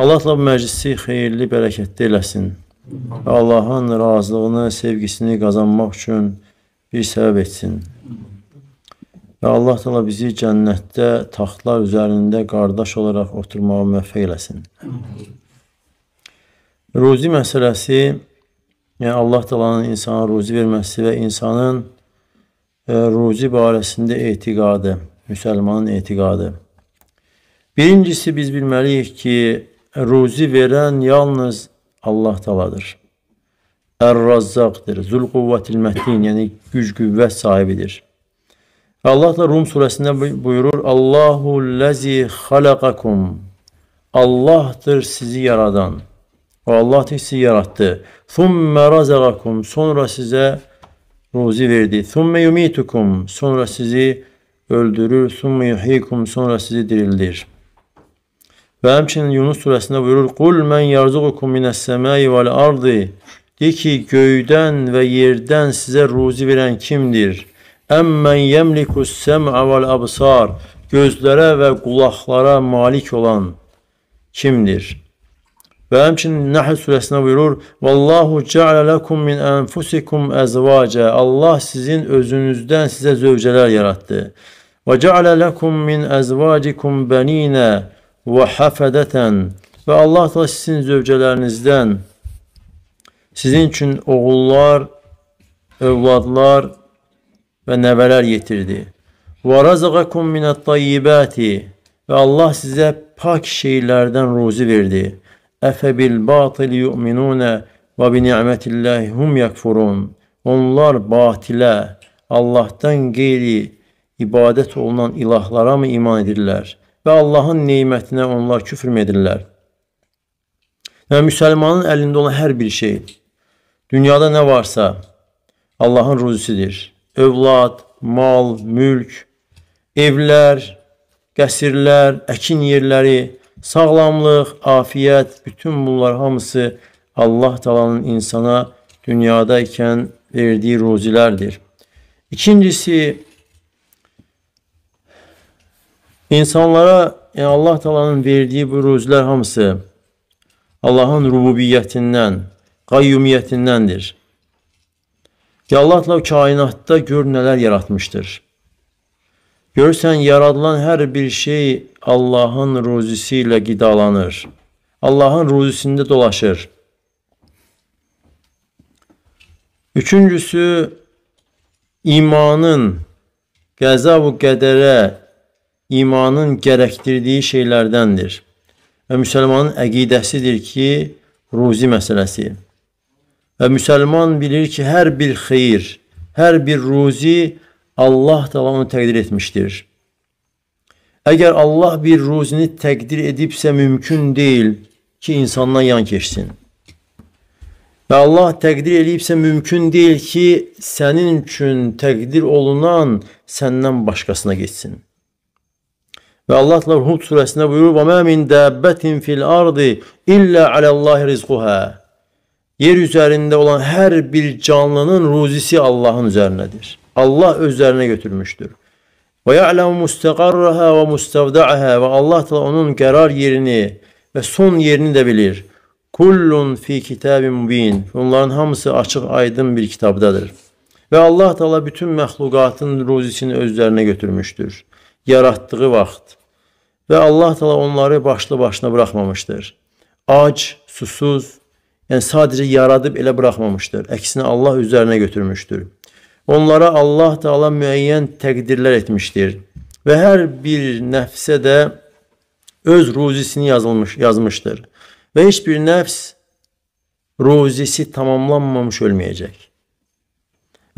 Allahla məclisi xeyirli, bərəkətli eləsin. Allahın razılığını, sevgisini qazanmaq üçün bir səbəb etsin. Və Allah təala bizi cənnətdə taxtlar üzərində qardaş olaraq oturmağa müvəffəq eləsin. Ruzi məsələsi, yəni Allah təalanın insana ruzi verməsi və insanın e, ruzi barəsində etiqadı, müsəlmanın etiqadı. Birincisi biz bilməliyik ki, ruzi veren yalnız Allah taladır. Er-Razzaqdır. Zul kuvvetil mehdin yani güç güvvet sahibidir. Allah da Rum suresinde buyurur Allahu lezi halakakum Allah'tır sizi yaradan. O Allah'tır sizi yarattı. Thumme razaqakum sonra size ruzi verdi. Thumme yumitukum sonra sizi öldürür. Thumme yuhikum sonra sizi dirildir. Və həmçinin Yunus surəsində buyurur: "Qul men yarzuqukum minas-semai vel-ardi" De ki, göydən və yerdən sizə ruzi verən kimdir? Əmmən yemlikus sem'a vel absar. Gözlərə və qulaqlara malik olan kimdir? Və həmçinin Nəhl surəsində buyurur: "Vallahu ce'ale lekum min enfusikum azvaca." Allah sizin özünüzdən sizə zövcələr yaratdı. "Və ce'ale lekum min azvacikum banina." və hafədətən və Allah da sizin zövcələrinizdən sizin üçün oğullar, övladlar və nəvələr yetirdi. Və razaqakum minət-tayyibati və Allah sizə pak şeylərdən ruzi verdi. Əfə bil batil yu'minuna və bi ni'metillahi hum yakfurun. Onlar batilə, Allahdan qeyri ibadət olunan ilahlara mı iman edirlər? və Allahın neymətinə onlar küfr edirlər? Yəni, müsəlmanın əlində olan hər bir şey, dünyada nə varsa, Allahın ruzisidir. Övlad, mal, mülk, evlər, qəsirlər, əkin yerləri, sağlamlıq, afiyyət, bütün bunlar hamısı Allah talanın insana dünyada ikən verdiyi ruzilərdir. İkincisi, İnsanlara yəni Allah Taala'nın verdiyi bu ruzlər hamısı Allahın rububiyyətindən, qayyumiyyətindəndir. Ki Allah Taala kainatda gör nələr yaratmışdır. Görürsən, yaradılan hər bir şey Allahın ruzisi ilə qidalanır. Allahın ruzisində dolaşır. Üçüncüsü, imanın qəza və qədərə imanın gərəkdirdiyi şeylərdəndir və müsəlmanın əqidəsidir ki, ruzi məsələsi. Və müsəlman bilir ki, hər bir xeyir, hər bir ruzi Allah təala onu təqdir etmişdir. Əgər Allah bir ruzini təqdir edibsə, mümkün deyil ki, insandan yan keçsin. Və Allah təqdir eləyibsə, mümkün deyil ki, sənin üçün təqdir olunan səndən başqasına getsin. Ve Allah da Hud suresinde buyurur ve ma min dabbetin fil ardi illa alallahi rizquha. Yer üzerinde olan her bir canlının ruzisi Allah'ın üzerinedir. Allah üzerine götürmüştür. Ve ya'lemu mustakarraha ve mustavdaaha ve Allah da onun karar yerini ve son yerini de bilir. Kullun fi kitabin mubin. Bunların hamısı açık aydın bir kitabdadır. Ve Allah Teala bütün məxluqatın ruzisini özlərinə götürmüşdür. Yaratdığı vaxt, Və Allah təala onları başlı başına buraxmamışdır. Ac, susuz, yəni sadəcə yaradıb elə buraxmamışdır. Əksinə Allah üzərinə götürmüşdür. Onlara Allah təala müəyyən təqdirlər etmişdir və hər bir nəfsə də öz ruzisini yazılmış yazmışdır. Və heç bir nəfs ruzisi tamamlanmamış ölməyəcək.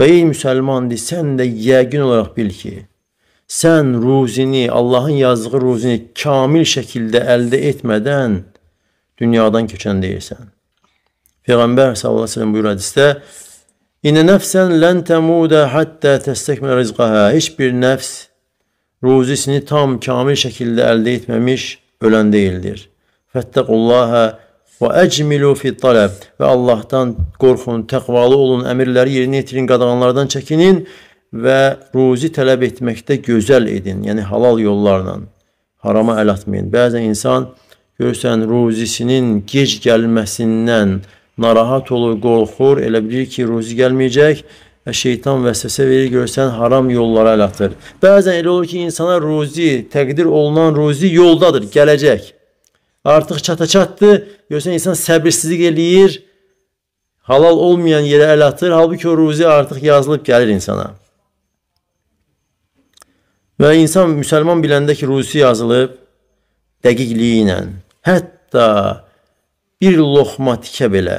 Və ey müsəlman, sən də yəqin olaraq bil ki, sən ruzini, Allahın yazdığı ruzini kamil şəkildə əldə etmədən dünyadan keçən deyirsən. Peyğəmbər sallallahu əleyhi və səlləm buyurur hədisdə: "İnne nefsen len temuda hatta testekmil rizqaha." Heç bir nəfs ruzisini tam kamil şəkildə əldə etməmiş ölən deyildir. Fəttəqullaha və ecmilu fi talab və Allahdan qorxun, təqvalı olun, əmrləri yerinə yetirin, qadağanlardan çəkinin və ruzi tələb etməkdə gözəl edin. Yəni halal yollarla harama əl atmayın. Bəzən insan görürsən ruzisinin gec gəlməsindən narahat olur, qorxur, elə bilir ki, ruzi gəlməyəcək və şeytan vəsvəsə verir, görürsən haram yollara əl atır. Bəzən elə olur ki, insana ruzi, təqdir olunan ruzi yoldadır, gələcək. Artıq çata-çatdı, görürsən insan səbirsizlik eləyir, halal olmayan yerə əl atır, halbuki o ruzi artıq yazılıb gəlir insana. Və insan müsəlman biləndə ki, Rusi yazılıb dəqiqliyi ilə, hətta bir loxma tikə belə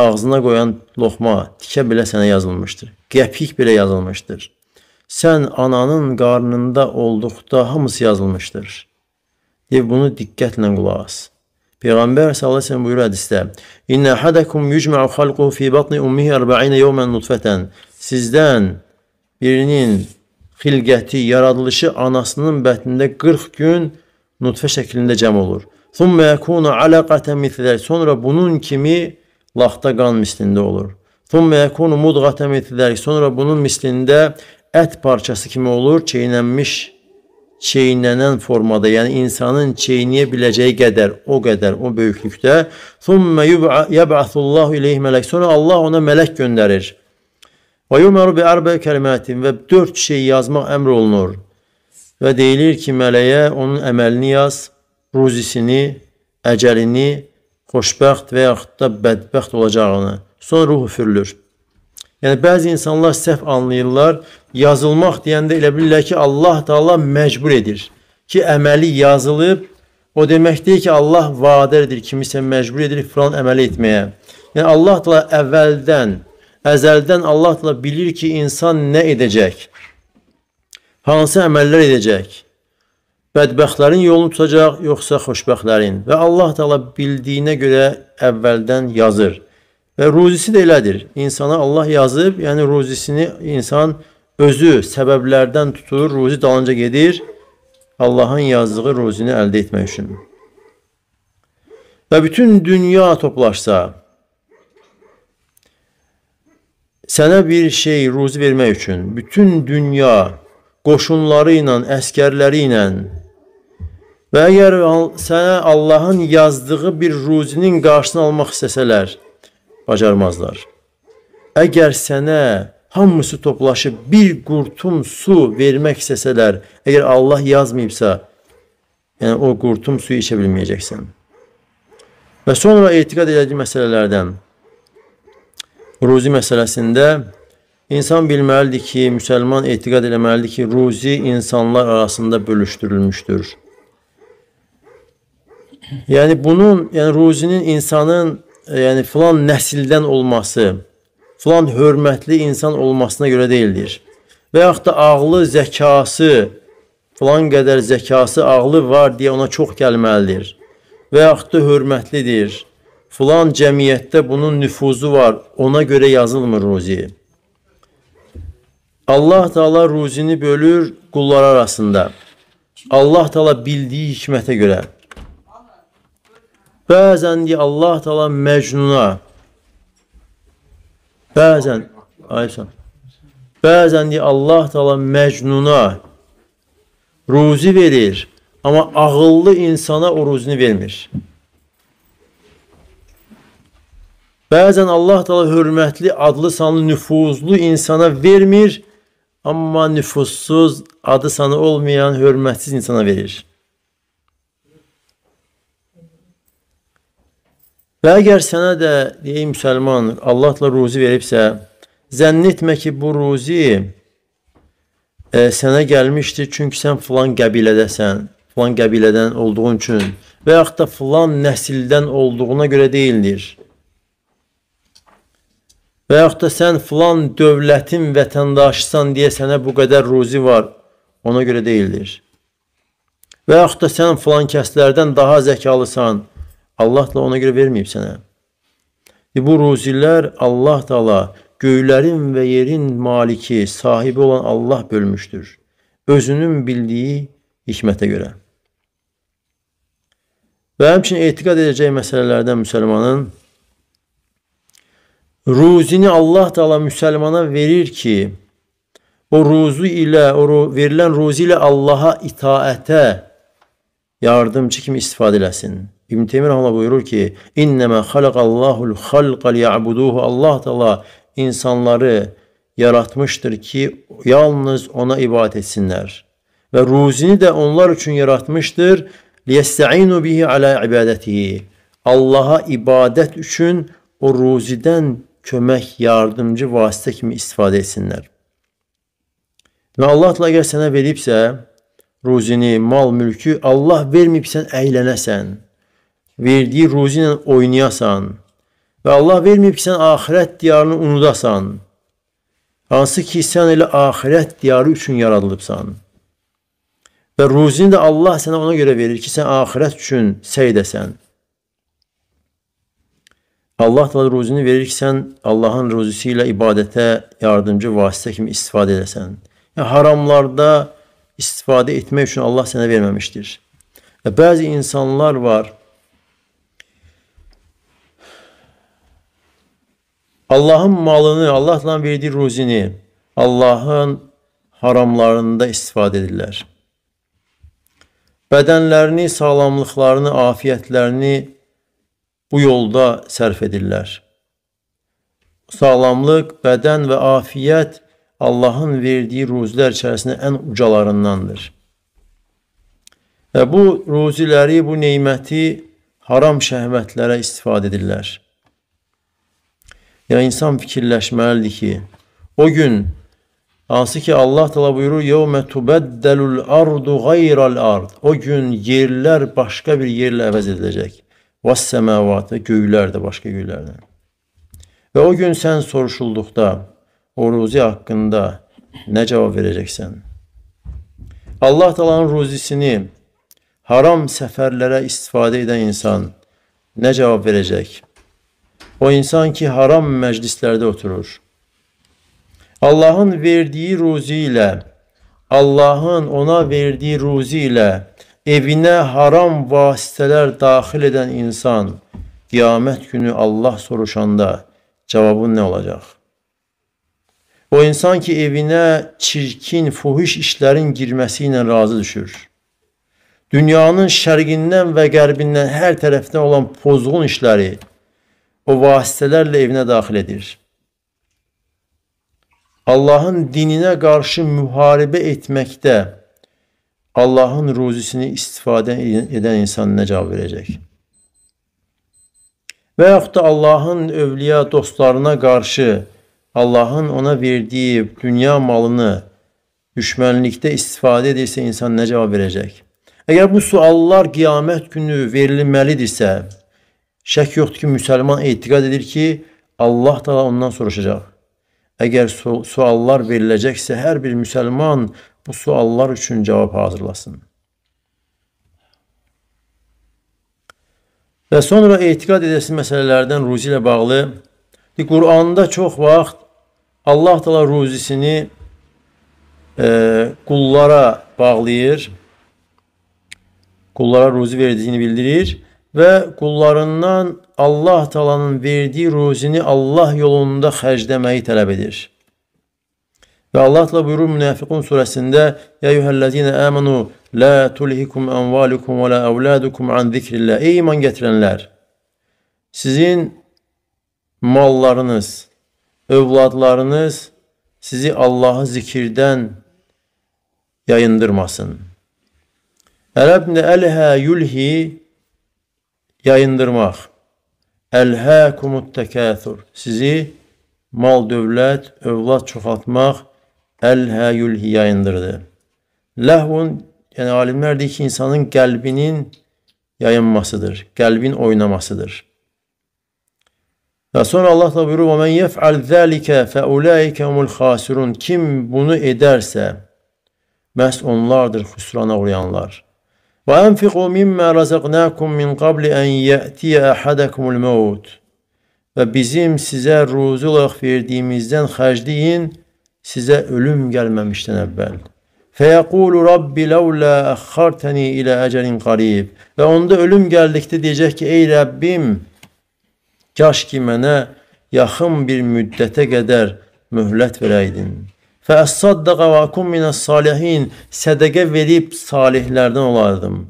ağzına qoyan loxma tikə belə sənə yazılmışdır. Qəpik belə yazılmışdır. Sən ananın qarnında olduqda hamısı yazılmışdır. Deyə bunu diqqətlə qulaq as. Peyğəmbər sallallahu əleyhi və səlləm buyurur hədisdə: "İnne hadakum yujma'u xalquhu fi batni ummihi 40 yawman nutfatan." Sizdən birinin xilqəti, yaradılışı anasının bətnində 40 gün nutfə şəklində cəm olur. Thumma yakunu alaqatan mislər. Sonra bunun kimi laxta qan mislində olur. Thumma yakunu mudghatan mislər. Sonra bunun mislində ət parçası kimi olur, çeynənmiş, çeynənən formada, yəni insanın çeyniyə biləcəyi qədər, o qədər, o böyüklükdə. Thumma yub'athullahu ilayhi melek. Sonra Allah ona mələk göndərir. Və yumaru bi ərbə kəlimətin və dörd şey yazmaq əmr olunur. Və deyilir ki, mələyə onun əməlini yaz, ruzisini, əcəlini, xoşbəxt və yaxud da bədbəxt olacağını. Sonra ruh üfürülür. Yəni bəzi insanlar səhv anlayırlar. Yazılmaq deyəndə elə bilirlər ki, Allah Taala məcbur edir ki, əməli yazılıb. O demək deyil ki, Allah vadə edir, kimisə məcbur edir filan əməli etməyə. Yəni Allah Taala əvvəldən Əzəldən Allah da bilir ki, insan nə edəcək, hansı əməllər edəcək, bədbəxtlərin yolunu tutacaq, yoxsa xoşbəxtlərin. Və Allah da bildiyinə görə əvvəldən yazır. Və ruzisi də elədir. İnsana Allah yazıb, yəni ruzisini insan özü səbəblərdən tutur, ruzi dalınca gedir Allahın yazdığı ruzini əldə etmək üçün. Və bütün dünya toplaşsa, sənə bir şey ruzi vermək üçün bütün dünya qoşunları ilə, əskərləri ilə və əgər sənə Allahın yazdığı bir ruzinin qarşısını almaq istəsələr, bacarmazlar. Əgər sənə hamısı toplaşıb bir qurtum su vermək istəsələr, əgər Allah yazmayıbsa, yəni o qurtum suyu içə bilməyəcəksən. Və sonra etiqad edildiyi məsələlərdən ruzi məsələsində insan bilməlidir ki, müsəlman etiqad eləməlidir ki, ruzi insanlar arasında bölüşdürülmüşdür. Yəni bunun, yəni ruzinin insanın yəni filan nəsildən olması, filan hörmətli insan olmasına görə deyildir. Və yaxud da ağlı, zəkası, filan qədər zəkası, ağlı var deyə ona çox gəlməlidir. Və yaxud da hörmətlidir Fulan cəmiyyətdə bunun nüfuzu var, ona görə yazılmır ruzi. Allah Teala ruzini bölür qullar arasında. Allah Teala bildiyi hikmətə görə. Bəzən deyə Allah Teala Məcnuna bəzən Ayşan bəzən deyə Allah Teala Məcnuna ruzi verir, amma ağıllı insana o ruzini vermir. Bəzən Allah da hörmətli, adlı sanlı, nüfuzlu insana vermir, amma nüfuzsuz, adı sanı olmayan, hörmətsiz insana verir. Və əgər sənə də, ey müsəlman, Allahla ruzi veribsə, zənn etmə ki, bu ruzi e, sənə gəlmişdir, çünki sən filan qəbilədəsən, filan qəbilədən olduğun üçün və yaxud da filan nəsildən olduğuna görə deyildir və yaxud da sən filan dövlətin vətəndaşısan deyə sənə bu qədər ruzi var, ona görə deyildir. Və yaxud da sən filan kəslərdən daha zəkalısan, Allah da ona görə verməyib sənə. E, bu ruzilər Allah dala göylərin və yerin maliki, sahibi olan Allah bölmüşdür. Özünün bildiyi hikmətə görə. Və həmçinin etiqad edəcək məsələlərdən müsəlmanın Ruzini Allah Teala müsəlmana verir ki, o ruzu ilə, o verilən ruzi ilə Allaha itaətə yardımçı kimi istifadə eləsin. İbn Teymiyyə Allah buyurur ki, "İnnemə xalaqallahu'l xalqa liya'buduhu." Allah Teala insanları yaratmışdır ki, yalnız ona ibadət etsinlər və ruzini də onlar üçün yaratmışdır. "Liyesta'inu bihi ala ibadatihi." Allaha ibadət üçün o ruzidən kömək, yardımcı vasitə kimi istifadə etsinlər. Və Allah təala sənə veribsə, ruzini, mal, mülkü Allah verməyibsən, əylənəsən. Verdiyi ruzi ilə oynayasan. Və Allah verməyib ki, sən axirət diyarını unudasan. Hansı ki, sən elə axirət diyarı üçün yaradılıbsan. Və ruzini də Allah sənə ona görə verir ki, sən axirət üçün səyidəsən. Allah da ruzunu verir ki, sən Allahın ruzusu ilə ibadətə yardımcı vasitə kimi istifadə edəsən. Yəni, haramlarda istifadə etmək üçün Allah sənə verməmişdir. Və bəzi insanlar var, Allahın malını, Allahla verdiyi ruzini Allahın haramlarında istifadə edirlər. Bədənlərini, sağlamlıqlarını, afiyyətlərini bu yolda sərf edirlər. Sağlamlıq, bədən və afiyyət Allahın verdiyi ruzilər içərisində ən ucalarındandır. Və bu ruziləri, bu neyməti haram şəhvətlərə istifadə edirlər. Yəni insan fikirləşməlidir ki, o gün hansı ki Allah təala buyurur: "Yevme tubeddelul ardu gayral ard." O gün yerlər başqa bir yerlə əvəz ediləcək. Vas səməvatı göylər də başqa göylərdən. Və o gün sən soruşulduqda o ruzi haqqında nə cavab verəcəksən? Allah Taala'nın ruzisini haram səfərlərə istifadə edən insan nə cavab verəcək? O insan ki, haram məclislərdə oturur. Allahın verdiyi ruzi ilə Allahın ona verdiyi ruzi ilə evinə haram vasitələr daxil edən insan qiyamət günü Allah soruşanda cavabın nə olacaq? O insan ki, evinə çirkin, fuhiş işlərin girməsi ilə razı düşür. Dünyanın şərqindən və qərbindən hər tərəfdən olan pozğun işləri o vasitələrlə evinə daxil edir. Allahın dininə qarşı müharibə etməkdə Allah'ın ruzisini istifadə edən insan nə cavab verəcək? Və yaxud da Allahın övliya dostlarına qarşı Allahın ona verdiyi dünya malını düşmənlikdə istifadə edirsə insan nə cavab verəcək? Əgər bu suallar qiyamət günü verilməlidirsə, şək yoxdur ki, müsəlman etiqad edir ki, Allah da ondan soruşacaq. Əgər su suallar veriləcəksə, hər bir müsəlman bu suallar üçün cavab hazırlasın. Və sonra etiqad edəsi məsələlərdən ruzi ilə bağlı Quranda çox vaxt Allah təala ruzisini e, qullara bağlayır. Qullara ruzi verdiyini bildirir və qullarından Allah təalanın verdiyi ruzini Allah yolunda xərcləməyi tələb edir. Ve Allah da buyurur Münafıkun suresinde Ya eyyühellezine amenu la tulhikum envalukum ve la evladukum an zikrillah Ey iman getirenler! Sizin mallarınız, övladlarınız sizi Allah'ı zikirden yayındırmasın. Ərəbdə əlhə yulhi yayındırmaq. Əlhəkumut təkəthür. Sizi mal, dövlət, övlad çoxaltmaq elheyül hiya indirdi. Lehvun yani alimler deyir ki insanın qəlbinin yayınmasıdır. Qəlbin oynamasıdır. Və sonra Allah da buyurur: "Və men yef'al zalika feulaike humul khasirun." Kim bunu edərsə, məhz onlardır xüsrana uğrayanlar. "Və enfiqu mimma razaqnakum min qabli an ya'tiya ahadakumul maut." Və bizim sizə ruzu olaraq verdiyimizdən xərcləyin sizə ölüm gəlməmişdən əvvəl. Fəyəqulu Rabbi ləvlə əxxartəni ilə əcəlin qarib. Və onda ölüm gəldikdə deyəcək ki, ey Rəbbim, kaş ki mənə yaxın bir müddətə qədər möhlət verəydin. Fəəssəddaqa və akum minəs salihin, sədəqə verib salihlərdən olardım.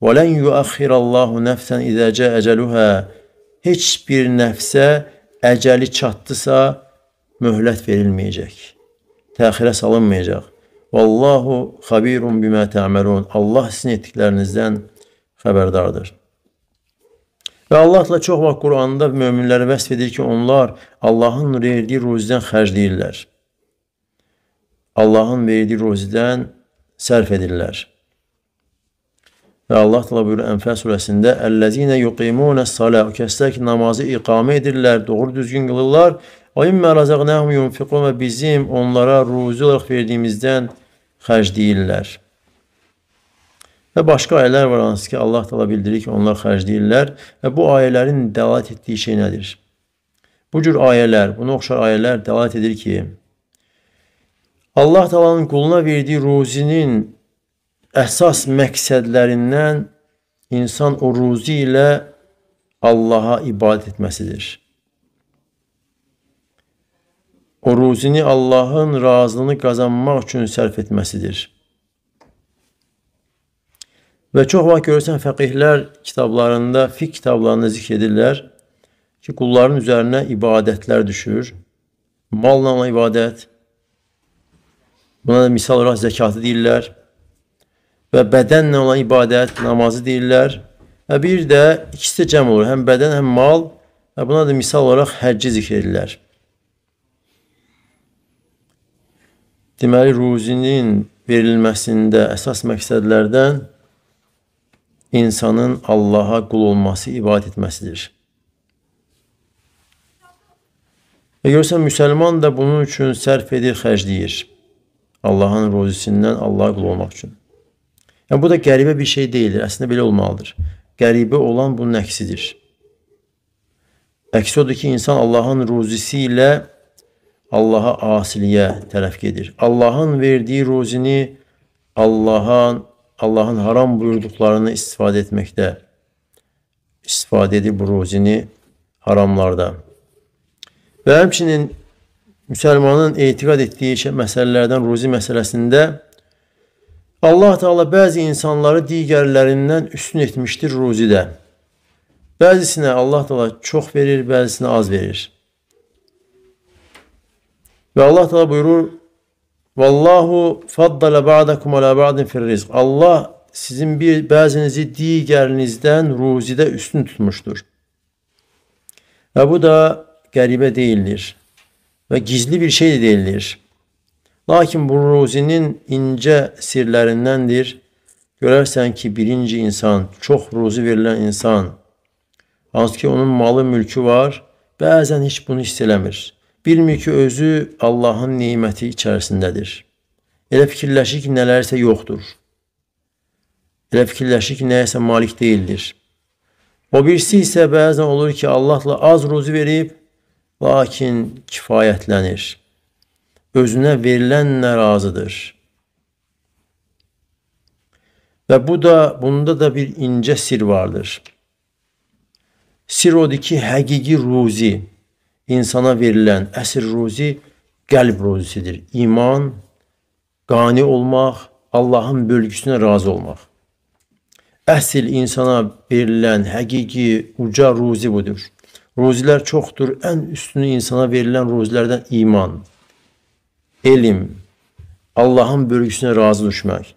Və lən yuəxirallahu nəfsən idəcə əcəluhə, heç bir nəfsə əcəli çatdısa möhlət verilməyəcək.'' təxirə salınmayacaq. Vallahu xabirun bimə təməlun. Allah sizin etdiklərinizdən xəbərdardır. Və Allahla çox vaxt Quranda möminləri vəsf edir ki, onlar Allahın verdiyi ruzidən xərcləyirlər. Allahın verdiyi ruzidən sərf edirlər. Və Allah təala buyurur Ənfəl surəsində: "Əllezine yuqimunəs-salə" o kəslər ki namazı iqamə edirlər, doğru düzgün qılırlar O imma razaqnahum yunfiqun və bizim onlara ruzi olaraq verdiyimizdən xərcləyirlər. Və başqa ayələr var hansı ki, Allah təala bildirir ki, onlar xərcləyirlər və bu ayələrin dəlalət etdiyi şey nədir? Bu cür ayələr, buna oxşar ayələr dəlalət edir ki, Allah təalanın quluna verdiyi ruzinin əsas məqsədlərindən insan o ruzi ilə Allaha ibadət etməsidir o ruzini Allahın razılığını qazanmaq üçün sərf etməsidir. Və çox vaxt görürsən fəqihlər kitablarında, fiqh kitablarında zikr edirlər ki, qulların üzərinə ibadətlər düşür. Malla ibadət, buna da misal olaraq zəkatı deyirlər və bədənlə olan ibadət, namazı deyirlər və bir də ikisi də cəm olur, həm bədən, həm mal və buna da misal olaraq həcci zikr edirlər. Deməli, ruzinin verilməsində əsas məqsədlərdən insanın Allaha qul olması, ibadət etməsidir. Və görsən, müsəlman da bunun üçün sərf edir, xərcləyir. Allahın ruzisindən Allaha qul olmaq üçün. Yəni, bu da qəribə bir şey deyildir. Əslində, belə olmalıdır. Qəribə olan bunun əksidir. Əksi odur ki, insan Allahın ruzisi ilə Allaha asiliyə tərəf gedir. Allahın verdiyi ruzini Allahın Allahın haram buyurduqlarını istifadə etməkdə istifadə edir bu ruzini haramlarda. Və həmçinin müsəlmanın etiqad etdiyi məsələlərdən ruzi məsələsində Allah Taala bəzi insanları digərlərindən üstün etmişdir ruzidə. Bəzisinə Allah Taala çox verir, bəzisinə az verir. Ve Allah Teala buyurur Vallahu faddala ba'dakum ala ba'din fil rizq. Allah sizin bir bəzinizi digərinizdən ruzidə üstün tutmuştur. Ve bu da qəribə değildir. Ve gizli bir şey de değildir. Lakin bu ruzinin ince sirlerindendir. Görersen ki birinci insan, çok ruzi verilen insan, hansı ki onun malı mülkü var, bazen hiç bunu hiss eləmir. Bilmir ki, özü Allahın niməti içərisindədir. Elə fikirləşir ki, nələrsə yoxdur. Elə fikirləşir ki, nəyəsə malik deyildir. O birisi isə bəzən olur ki, Allahla az ruzi verib, lakin kifayətlənir. Özünə verilənlə razıdır. Və bu da, bunda da bir incə sir vardır. Sir odur ki, həqiqi ruzi, insana verilən əsr ruzi qəlb ruzisidir. İman, qani olmaq, Allahın bölgüsünə razı olmaq. Əsl insana verilən həqiqi uca ruzi budur. Ruzilər çoxdur. Ən üstünü insana verilən ruzilərdən iman, elm, Allahın bölgüsünə razı düşmək.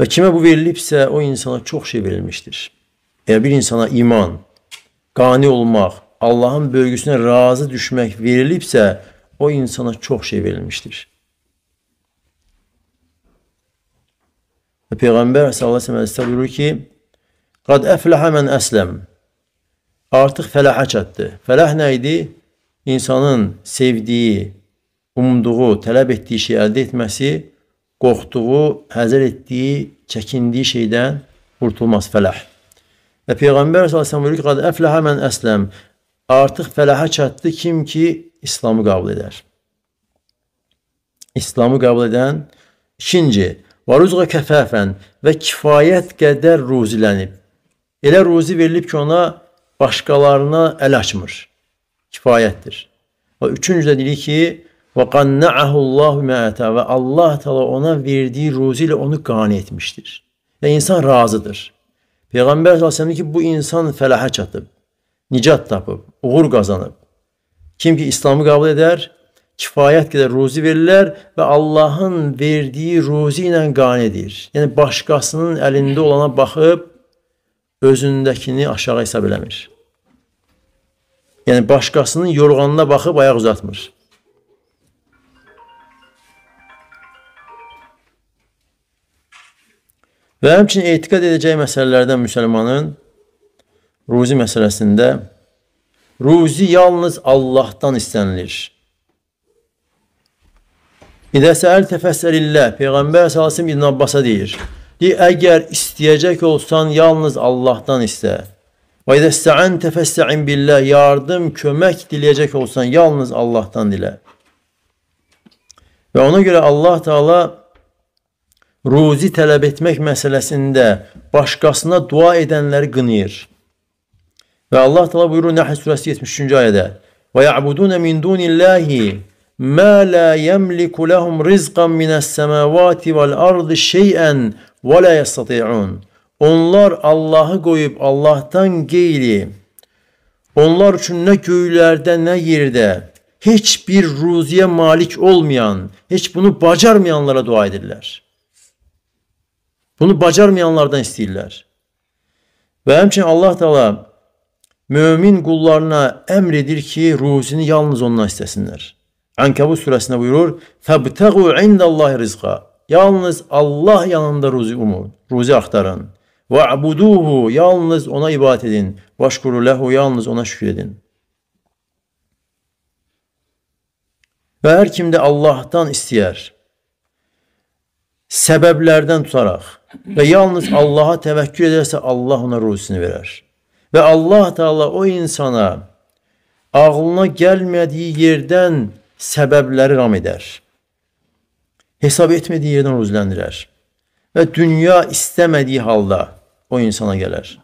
Və kimə bu verilibsə, o insana çox şey verilmişdir. Əgər bir insana iman, qani olmaq, Allahın böyüsünə razı düşmək verilibsə, o insana çox şey verilmişdir. Və Peyğəmbər sallallahu əleyhi və səlləm buyurur ki: "Qad əfləhə men əsləm." Artıq fəlahə çatdı. Fəlah nə idi? İnsanın sevdiyi, umduğu, tələb etdiyi şey əldə etməsi, qorxduğu, həzər etdiyi, çəkindiyi şeydən qurtulması fəlah. Və Peyğəmbər sallallahu əleyhi və səlləm əfləhə mən əsləm. Artıq fəlahə çatdı kim ki İslamı qəbul edər. İslamı qəbul edən ikinci və ruzqa kəfəfən və kifayət qədər ruzilənib. Elə ruzi verilib ki ona başqalarına əl açmır. Kifayətdir. Və üçüncü də deyirik ki və qanna'ahullahu mə'ata və Allah təala ona verdiyi ruzi ilə onu qane etmişdir. Və yəni insan razıdır. Peyğəmbər sallallahu ki, bu insan fəlahə çatıb, nicat tapıb, uğur qazanıb. Kim ki İslamı qəbul edər, kifayət qədər ruzi verirlər və Allahın verdiyi ruzi ilə qanidir. Yəni başqasının əlində olana baxıb özündəkini aşağı hesab eləmir. Yəni başqasının yorğanına baxıb ayaq uzatmır. Və həmçinin etiqad edəcəyi məsələlərdən müsəlmanın ruzi məsələsində ruzi yalnız Allahdan istənilir. İdə səəl təfəssəlillə, Peyğəmbər əsələsim İbn Abbasa deyir, deyir, əgər istəyəcək olsan, yalnız Allahdan istə. Və idə səən təfəssəin billə, yardım, kömək diləyəcək olsan, yalnız Allahdan dilə. Və ona görə Allah Teala ruzi tələb etmək məsələsində başqasına dua edənləri qınayır. Və Allah təala buyurur Nəhl surəsi 73-cü ayədə: "Və ya'budun min dunillahi ma la yamliku lahum rizqan minas-samawati vel-ardi şey'en və la yastati'un." Onlar Allahı qoyub Allahdan qeyri onlar üçün nə göylərdə, nə yerdə heç bir ruziyə malik olmayan, heç bunu bacarmayanlara dua edirlər. Bunu bacarmayanlardan istəyirlər. Və həmçinin Allah Taala mömin qullarına əmr edir ki, ruzini yalnız ondan istəsinlər. Ənkəbut surəsində buyurur: "Fəbtəğu indallahi rizqa." Yalnız Allah yanında ruzi umun, ruzi axtarın. Və abuduhu, yalnız ona ibadət edin. Başkuru lehu, yalnız ona şükür edin. Və hər kim də Allahdan istəyər, səbəblərdən tutaraq, və yalnız Allaha təvəkkül edərsə Allah ona ruzisini verər. Və Allah Taala o insana ağlına gəlmədiyi yerdən səbəbləri ram edər. Hesab etmədiyi yerdən ruziləndirər. Və dünya istəmədiyi halda o insana gələr.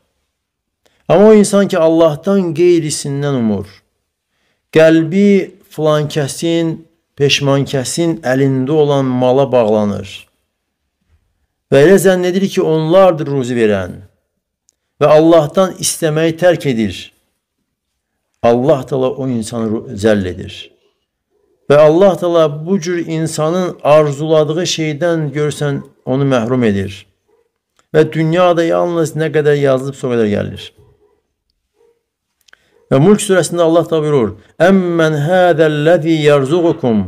Amma o insan ki Allahdan qeyrisindən umur. Qəlbi filankəsin, peşmankəsin əlində olan mala bağlanır Və elə zənn edir ki, onlardır ruzi verən və Allahdan istəməyi tərk edir. Allah təala o insanı zəll edir. Və Allah təala bu cür insanın arzuladığı şeydən görsən onu məhrum edir. Və dünyada yalnız nə qədər yazılıb o qədər gəlir. Və Mulk surəsində Allah təala buyurur: "Əmmən hədəllezî yerzuqukum"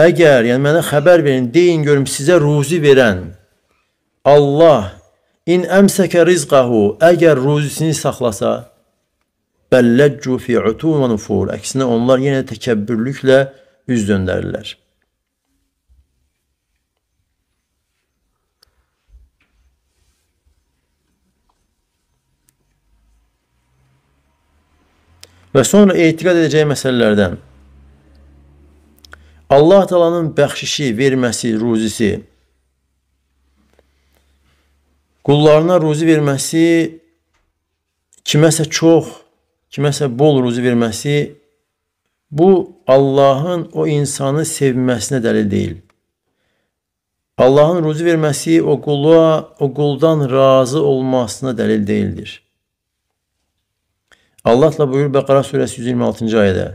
Əgər, yəni mənə xəbər verin, deyin görüm sizə ruzi verən Allah in əmsəkə rizqahu, əgər ruzisini saxlasa, bəlləccu fi utum və nufur. Əksinə onlar yenə təkəbbürlüklə üz döndərirlər. Və sonra etiqad edəcəyi məsələlərdən Allah Taala'nın bəxşişi, verməsi, ruzisi qullarına ruzi verməsi kiməsə çox, kiməsə bol ruzi verməsi bu Allahın o insanı sevməsinə dəlil deyil. Allahın ruzi verməsi o qula, o quldan razı olmasına dəlil deyildir. Allah da buyur Bəqara surəsi 126-cı ayədə: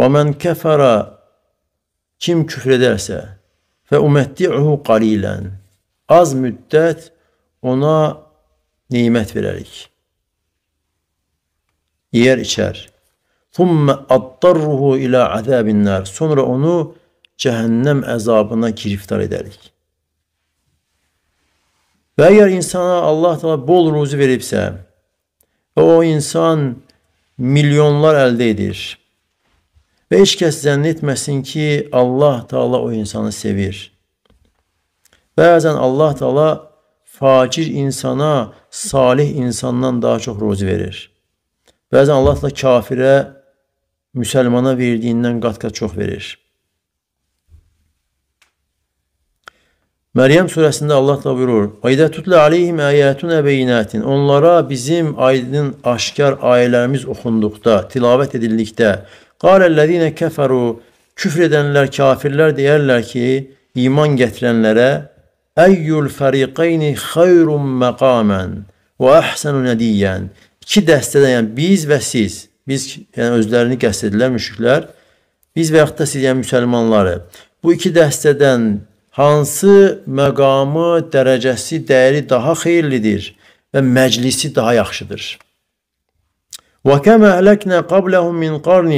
"Və men kəfara Kim küfr edərsə, fə umətti'uhu qalilən, az müddət ona nimət verərik. Yer içər. Thumma attarruhu ilə azabinlər. Sonra onu cəhənnəm əzabına giriftar edərik. Və əgər insana Allah təala bol ruzi veribsə və o insan milyonlar əldə edir, Və heç kəs zənn etməsin ki, Allah Taala o insanı sevir. Bəzən Allah Taala facir insana salih insandan daha çox ruzi verir. Bəzən Allah da kafirə müsəlmana verdiyindən qat-qat çox verir. Məryəm surəsində Allah da buyurur: "Və izə tutla aleyhim ayatuna beyinatin" Onlara bizim aydın aşkar ayələrimiz oxunduqda, tilavət edildikdə, Qalellezine keferu küfr edənlər kafirlər deyərlər ki, iman gətirənlərə Eyyul fariqeyni xeyrun məqamen və əhsenu nədiyən. İki dəstədən, yəni biz və siz, biz yəni özlərini qəsd edirlər müşriklər, biz və yaxud da siz yəni müsəlmanları. Bu iki dəstədən hansı məqamı, dərəcəsi, dəyəri daha xeyirlidir və məclisi daha yaxşıdır? وَكَمَا أَلَكْنَا قَبْلَهُمْ مِنْ قَرْنٍ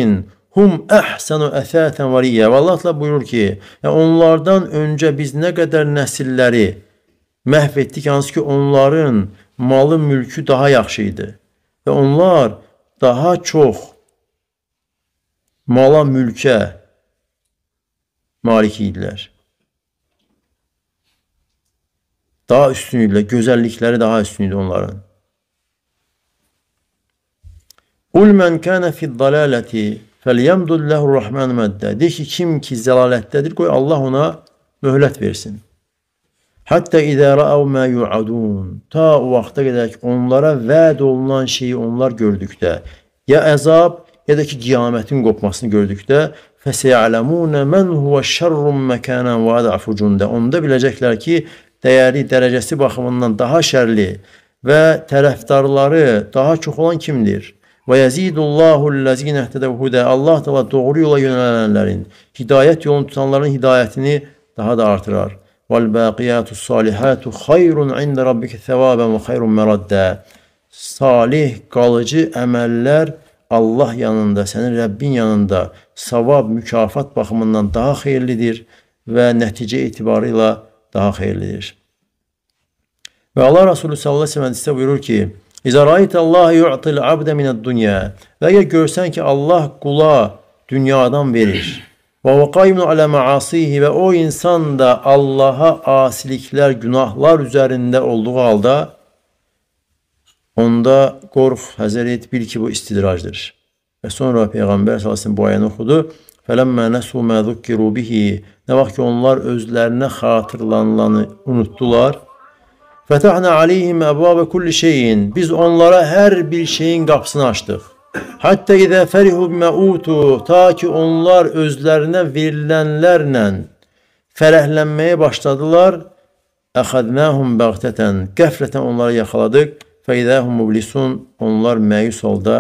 Hum əhsənu əsətən variyyə. Və Allah da buyurur ki, yə, onlardan öncə biz nə qədər nəsilləri məhv etdik, hansı ki, onların malı, mülkü daha yaxşı idi. Və onlar daha çox mala, mülkə malik idilər. Daha üstün idilər, gözəllikləri daha üstün idi onların. Qul mən kana fi dalaləti fəlyamdud lehu rahman maddə. De ki, kim ki zəlalətdədir, qoy Allah ona möhlət versin. Hətta izə ra'u ma yu'adun. Ta o vaxta qədər ki, onlara vəd olunan şeyi onlar gördükdə, ya əzab, ya da ki, qiyamətin qopmasını gördükdə, fəsə'ləmunə men huve şerrun mekanan və adafu cunda. Onda biləcəklər ki, dəyəri, dərəcəsi baxımından daha şərli və tərəfdarları daha çox olan kimdir? Və yəzidullahu ləzinə htədəv hudə. Allah təala doğru yola yönələnlərin, hidayət yolunu tutanların hidayətini daha da artırar. Vəl baqiyatus salihatu xeyrun ində rabbikə səvaban və xeyrun məraddə. Salih qalıcı əməllər Allah yanında, sənin Rəbbin yanında savab, mükafat baxımından daha xeyirlidir və nəticə etibarı ilə daha xeyirlidir. Və Allah Resulü sallallahu əleyhi və səlləm buyurur ki: İzə raytəllahi yu'til abdə minəd dünya və əgər görsən ki, Allah qula dünyadan verir və vəqayimnu alə məasihi və o insan da Allaha asiliklər, günahlar üzərində olduğu halda onda qorx, həzər et, bil ki, bu istidracdır. Və sonra Peyğəmbər s.ə.v bu ayəni oxudu. Fələmmə nəsu mə zukkiru bihi Nə vaxt ki, onlar özlərinə xatırlanılanı unutdular, Fətəhna aleyhim əbvabə kulli şeyin. Biz onlara hər bir şeyin qapısını açdıq. Hətta idə fərihu bimə utu, ta ki onlar özlərinə verilənlərlə fərəhlənməyə başladılar. Əxədnəhum bəğtətən, qəflətən onları yaxaladıq. Fəidəhum mublisun, onlar məyus halda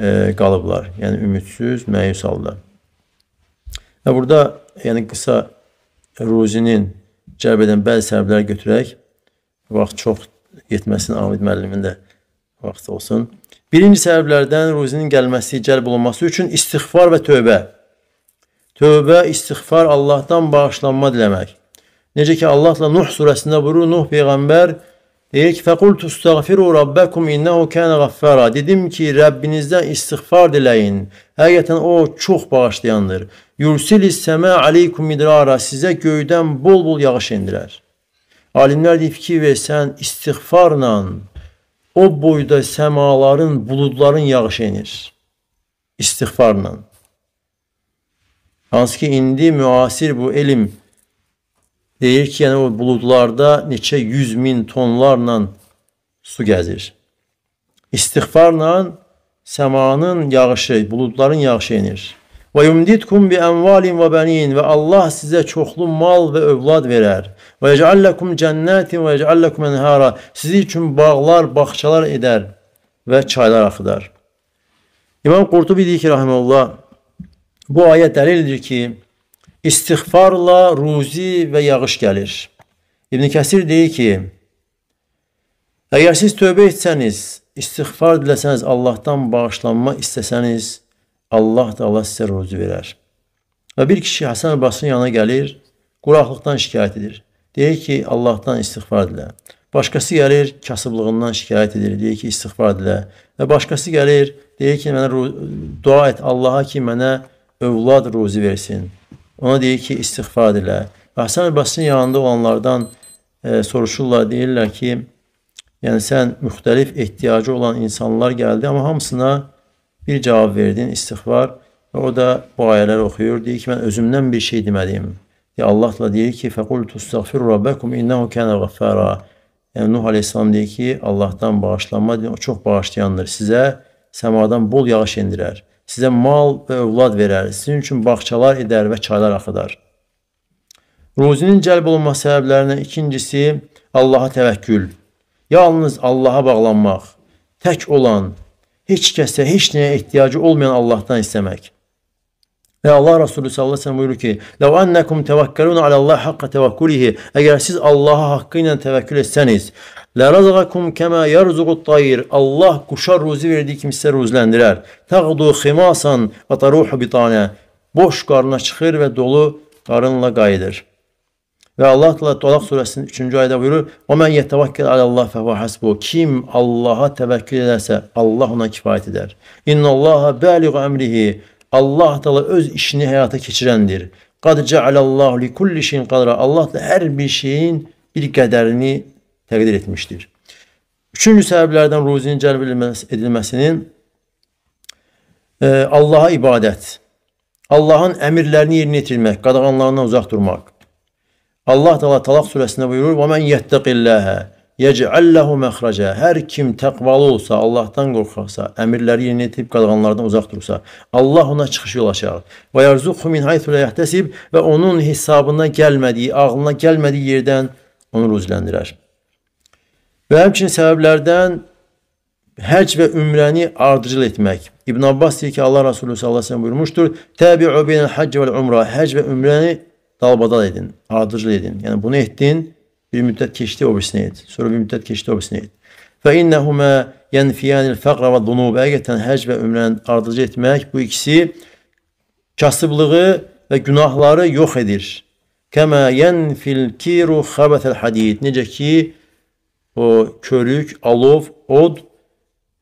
e, qalıblar. Yəni ümidsiz, məyus halda. Və burada yəni qısa ruzinin cəlb edən bəzi səbəblər götürək vaxt çox yetməsin Amid müəllimin də vaxtı olsun. Birinci səbəblərdən ruzinin gəlməsi, cəlb olunması üçün istighfar və tövbə. Tövbə, istighfar, Allahdan bağışlanma diləmək. Necə ki Allahla Nuh surəsində buyurur Nuh peyğəmbər deyir ki: "Fəqultu istəğfiru rabbakum innehu kana ghaffara." Dedim ki, Rəbbinizdən istighfar diləyin. Həqiqətən o çox bağışlayandır. Yursilis səma aleykum midrara. Sizə göydən bol-bol yağış endirər. Alimlər deyib ki, və sən istiğfarla o boyda səmaların, buludların yağışı enir. İstiğfarla. Hansı ki, indi müasir bu elm deyir ki, yəni o buludlarda neçə yüz min tonlarla su gəzir. İstiğfarla səmanın yağışı, buludların yağışı enir. Və yumditkum bi envalin və bənin və Allah sizə çoxlu mal və övlad verər. Və yecəalləkum cənnətin və yecəalləkum enhara. Sizi üçün bağlar, bağçalar edər və çaylar axıdar. İmam Qurtubi deyir ki, rahimehullah, bu ayə dəlildir ki, istighfarla ruzi və yağış gəlir. İbn Kəsir deyir ki, əgər siz tövbə etsəniz, istighfar diləsəniz, Allahdan bağışlanma istəsəniz, Allah da Allah sizə ruzi verər. Və bir kişi Həsən Basrın yanına gəlir, quraqlıqdan şikayət edir. Deyir ki, Allahdan istighfar dilə. Başqası gəlir, kasıblığından şikayət edir, deyir ki, istighfar dilə. Və başqası gəlir, deyir ki, mənə dua et Allaha ki, mənə övlad ruzi versin. Ona deyir ki, istighfar dilə. Və Həsən Əl-Basrinin yanında olanlardan e, soruşurlar, deyirlər ki, yəni sən müxtəlif ehtiyacı olan insanlar gəldi, amma hamısına bir cavab verdin, istighfar. Və o da bu ayələri oxuyur, deyir ki, mən özümdən bir şey demədiyim. Ya Allah da deyir ki, "Fəqultu istəğfiru rabbakum innehu kana ghaffara." Yəni Nuh əleyhissalam deyir ki, Allahdan bağışlanma, çox bağışlayandır. Sizə səmadan bol yağış endirər. Sizə mal və övlad verər. Sizin üçün bağçalar edər və çaylar axıdar. Ruzinin cəlb olunma səbəblərindən ikincisi Allaha təvəkkül. Yalnız Allaha bağlanmaq, tək olan, heç kəsə, heç nəyə ehtiyacı olmayan Allahdan istəmək. Və Allah Resulü sallallahu əleyhi və səlləm buyurur ki: "Ləv annakum tevəkkəlun aləllahi haqqə tevəkkülihi." Əgər siz Allaha haqqı ilə təvəkkül etsəniz, "Lə razaqakum kəmə yarzuqut-tayr." Allah quşa ruzi verdiyi kimi sizə ruziləndirər. "Tağdu khimasan və taruhu bitana." Boş qarına çıxır və dolu qarınla qayıdır. Və Allah təala Talaq surəsinin 3-cü ayədə buyurur: "Və men yetevekkel alallah fe hasbu." Kim Allaha təvəkkül edərsə, Allah ona kifayət edər. "İnnallaha baligh amrihi." Allah Teala öz işini həyata keçirəndir. Qad cealallahu li kulli şeyin qadra. Allah da hər bir şeyin bir qədərini təqdir etmişdir. Üçüncü səbəblərdən ruzinin cəlb edilməsinin e, Allaha ibadət, Allahın əmirlərini yerinə yetirmək, qadağanlarından uzaq durmaq. Allah Teala Talaq surəsində buyurur: "Və men yettəqilləhə" Yecəlləhu məxrəcə. Hər kim təqvalı olsa, Allahdan qorxarsa, əmirləri yerinə yetirib qadağanlardan uzaq dursa, Allah ona çıxış yolu açar. Və yarzuqhu min haythu la yahtasib və onun hesabına gəlmədiyi, ağlına gəlmədiyi yerdən onu ruziləndirər. Və həmçinin səbəblərdən həcc və ümrəni ardıcıl etmək. İbn Abbas deyir ki, Allah Resulü sallallahu əleyhi və səlləm buyurmuşdur: "Təbi'u beynəl həcc vəl umra." Həcc və ümrəni dalbadal edin, ardıcıl edin. Yəni bunu etdin, Bir müddət keçdi o birisini et. Sonra bir müddət keçdi o birisini et. Və innəhumə yənfiyanil fəqrə və dunub. Həqiqətən həc və ömrən ardıcı etmək bu ikisi kasıblığı və günahları yox edir. Kəmə yənfil kiru xəbətəl hadid. Necə ki o körük, alov, od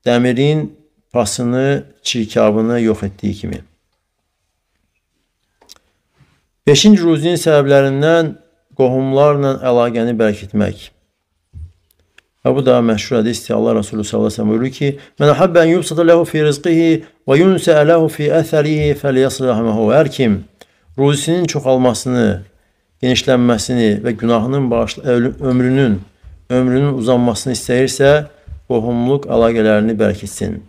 dəmirin pasını, çirkabını yox etdiyi kimi. Beşinci ruzinin səbəblərindən qohumlarla əlaqəni bərkitmək. Və bu da məşhur hədisdir. Allah Resulü sallallahu əleyhi və səlləm buyurur ki: "Mən habban yubsata lahu fi rizqihi və yunsa lahu fi atharihi falyasl rahmahu." Hər kim ruzisinin çoxalmasını, genişlənməsini və günahının bağışla ömrünün ömrünün uzanmasını istəyirsə, qohumluq əlaqələrini bərkitsin.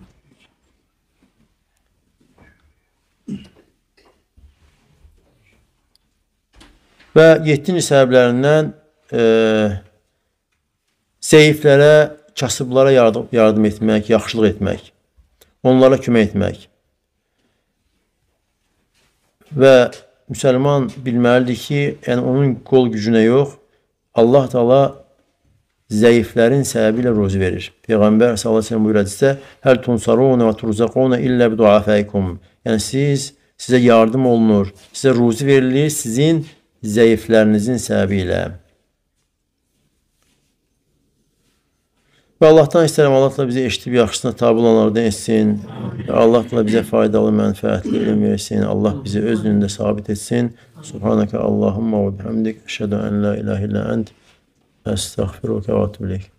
Və yeddinci səbəblərindən e, zəiflərə, kasıblara yardım, yardım etmək, yaxşılıq etmək, onlara kömək etmək. Və müsəlman bilməlidir ki, yəni onun qol gücünə yox, Allah Taala zəiflərin səbəbi ilə ruzi verir. Peyğəmbər sallallahu əleyhi və səlləm buyurur hədisdə: "Hər tunsaruna və turzaquna illə bi duafaikum." Yəni siz sizə yardım olunur, sizə ruzi verilir sizin zəiflərinizin səbəbi ilə. Və Allahdan istəyirəm, Allahla bizi eşitib yaxşısına tabi olanlardan etsin. Allahla bizə faydalı, mənfəətli elm versin. Allah bizi öz önündə sabit etsin. Subhanəkə Allahumma və bihamdik. Əşhədu ən la ilahe illə ənd. Əstəğfiruka və atubu ileyk.